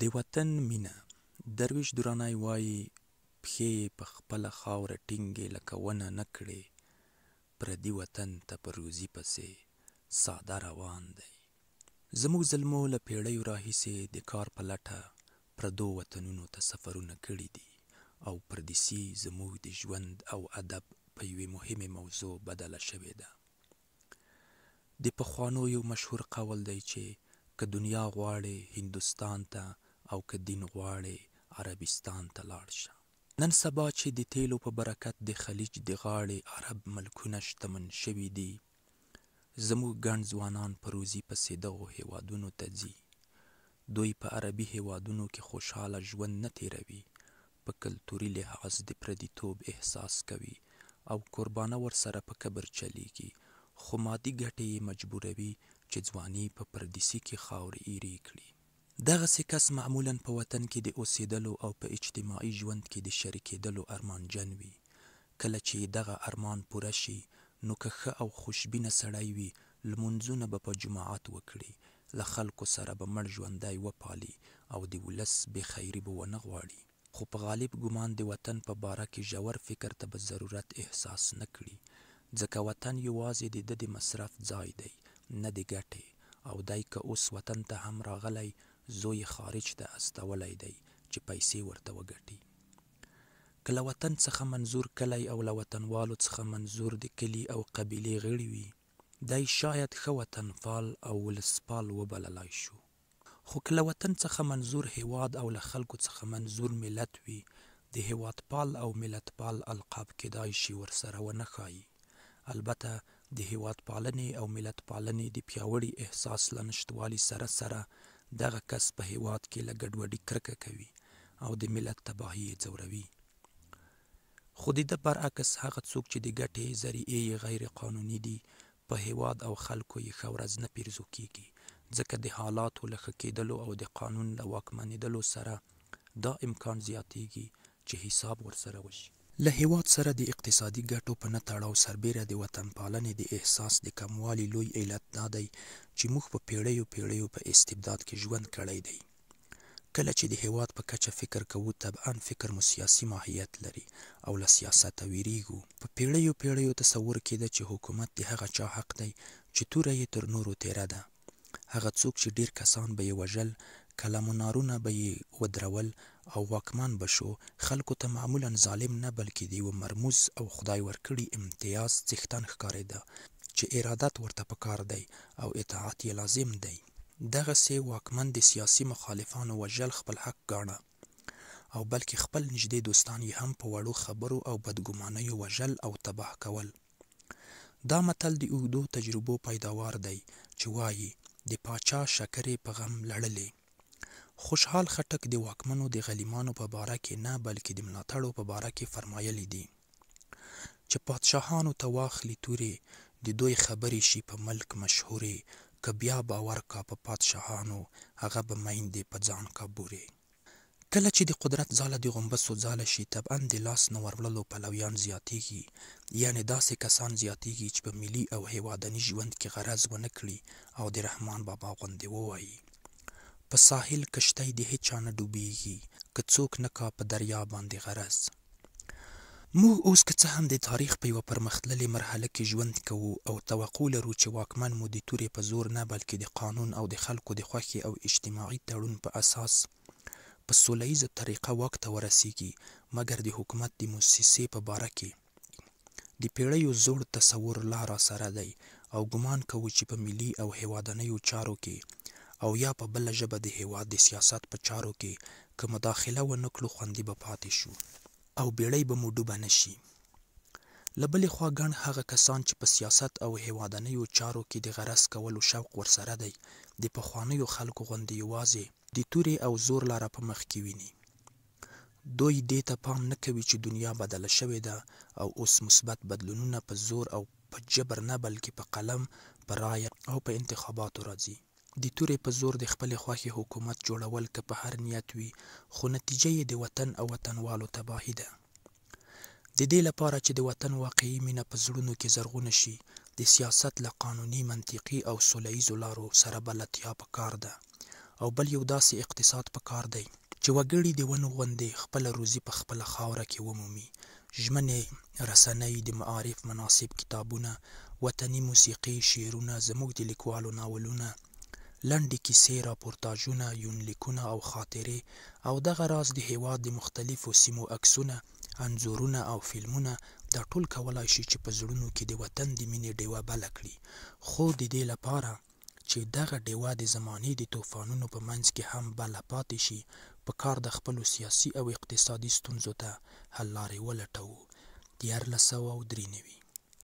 د وطن مینه درویش درانی وایي پښې په خپله خاوره ټینګې لکه ونه نه کړې پردي وطن ته په روزي پسې ساده روان دی زموږ زلمو له پیړیو راهیسې د کار په لټه پردو وطنونو ته سفرونه کړي دي او پردیسي زموږ د ژوند او ادب په یوې مهمې موضوع بدله شوې ده د پخوانو یو مشهور قول دی چې که دنیا غواړې هندوستان ته او که دین غواړې عربستان ته لاړ شه نن سبا چې د تیلو په برکت د خلیج د غاړې عرب ملکونه شتمن شوي دي زموږ ګڼ ځوانان په روزي پسې دغو هیوادونو ته ځي دوی په عربي هیوادونو کې خوشحاله ژوند نه تیروي په کلتوري لحاظ د پردیتوب احساس کوي او قربانه ورسره په کبر چلیږي خو مادي ګټې یې مجبوروي چې ځواني په پردیسي کې خاورې ایرې کړي دغسې کس معمولا په وطن کې د اوسېدلو او په اجتماعي ژوند کې د شریکېدلو ارمانجن وي کله چې دغه ارمان پوره شي نو که ښه او خوشبینه سړی وي لمونځونه به په جماعت وکړي له خلکو سره به مړ ژوندی وپالي او د ولس بېخیري به ونه غواړي خو په غالب ګمان د وطن په باره کې ژور فکر ته به ضرورت احساس نه کړي ځکه وطن یوازې د ده د مصرف ځای دی نه د ګټې او دی که اوس وطن ته هم راغلی زوی خارج ته استولی دی چې پیسې ورته وګټي که له وطن څخه منظور کلی او له وطنوالو څخه منظور د کلي او قبیلې غړي وي دی شاید ښه وطن فال او ولسپال وبللای شو خو که له وطن څخه منظور هیواد او له خلکو څخه منظور ملت وي د هیواد پال او ملت پال القاب کېدای شي ورسره ونه ښایي البته د هیواد پالنې او ملت پالنې د پیاوړي احساس له نشتوالي سره سره دغه کس په هیواد کې له ګډوډۍ کرکه کوي او د ملت تباهي یې ځوروي خو د ده برعکس هغه څوک چې د ګټې ذریعې یې غیر قانوني دي په هیواد او خلکو یې ښه ورځ نه پیرزو کیږي ځکه د حالاتو له ښه کیدلو او د قانون له واکمنېدلو سره دا امکان زیاتیږي چې حساب ورسره وشي له هیواد سره د اقتصادي ګټو په نه تړاو سربیره د وطن پالنې د احساس د کموالي لوی علت دا دی چې موږ په پیړیو پیړیو په استبداد کې ژوند کړی دی کله چې د هیواد په کچه فکر کوو طبعا فکر مو سیاسي ماهیت لري او له سیاسته ویریږو په پیړیو پیړیو تصور کېده چې حکومت د هغه چا حق دی چې توره یې تر نورو تیره ده هغه څوک چې ډیر کسان به یې وژل کلمونارونه به یې ودرول او واکمن به شو خلکو ته معمولا ظالم نه بلکې د یوه مرموز او خدای ورکړي امتیاز څښتن ښکارېده چې ارادت ورته پکار دی او اطاعت یې لازم دی دغسې واکمن د سیاسي مخالفانو وژل خپل حق ګاڼه او بلکې خپل نږدې دوستان یې هم په وړو خبرو او بدګمانیو وژل او تباه کول دا متل د اوږدو تجربو پیداوار دی چې وایي د پاچا شکرې په غم لړلې خوشحال خټک د واکمنو د غلیمانو په باره کې نه بلکې د ملاتړو په باره کې فرمایلی دي چې پادشاهانو ته واخلي تورې د دوی خبرې شي په ملک مشهورې که بیا باور کا په پادشاهانو هغه به مین دی په ځان کا بورې کله چې د قدرت ځاله د غومبسو ځاله شي طبعا د لاس نه ورولو پلویان زیاتیږي یعنی داسې کسان زیاتیږي چې په ملي او هیوادني ژوند کې غرض ونه کړي او د رحمان بابا غوندې ووایي په ساحل کشتۍ د هیچا نه ډوبیږي که څوک نه کا په دریا باندې غرض موږ اوس که څه هم د تاریخ په یوه پرمختللې مرحله کې ژوند کوو او توقع لرو چې واکمن مو د تورې په زور نه بلکې د قانون او د خلکو د خوښې او اجتماعي تړون په اساس په سوله ییزه طریقه واک ته ورسیږي مګر د حکومت د موسسې په باره کې د پیړیو زوړ تصور لا راسره دی او ګمان کوو چې په ملي او هیوادنیو چارو کې او یا په بله ژبه د هیواد د سیاست په چارو کې که مداخله ونه کړو خوندي به پاتې شو او بېړۍ به مو ډوبه نه شي له بلې خوا ګڼ هغه کسان چې په سیاست او هیوادنیو چارو کې د غرض کولو شوق ورسره دی د پخوانیو خلکو غوندې یوازې د تورې او زور لاره په مخ کې ویني دوی دې ته پام نه کوي چې دنیا بدله شوې ده او اوس مثبت بدلونونه په زور او په جبر نه بلکې په قلم په رایه او په انتخاباتو راځي د تورې په زور د خپلې خوښې حکومت جوړول که په هر نیت وي خو نتیجه یې د وطن او وطنوالو تباهي ده د دې لپاره چې د وطن واقعي مینه په زړونو کې زرغونه شي د سیاست له قانوني منطقي او سوله ییزو لارو سره بلدتیا پکار ده او بل یو داسې اقتصاد پکار دی چې وګړي د ونو غوندې خپله روزي په خپله خاوره کې ومومي ژمنې رسنۍ د معارف مناسب کتابونه وطني موسیقي شعرونه زموږ د لیکوالو ناولونه لنډې کیسې، راپورتاژونه، یونلیکونه او خاطرې او دغه راز د هېواد د مختلفو سیمو عکسونه، انځورونه او فلمونه دا ټول کولای شي چې په زړونو کې د وطن د مینې ډېوه بله کړي، خو د دې لپاره چې دغه ډېوه د زمانې د طوفانونو په منځ کې هم بله پاتې شي، پکار ده خپلو سیاسي او اقتصادي ستونزو ته حل لارې ولټوو. دیارلس سوه او درې نوي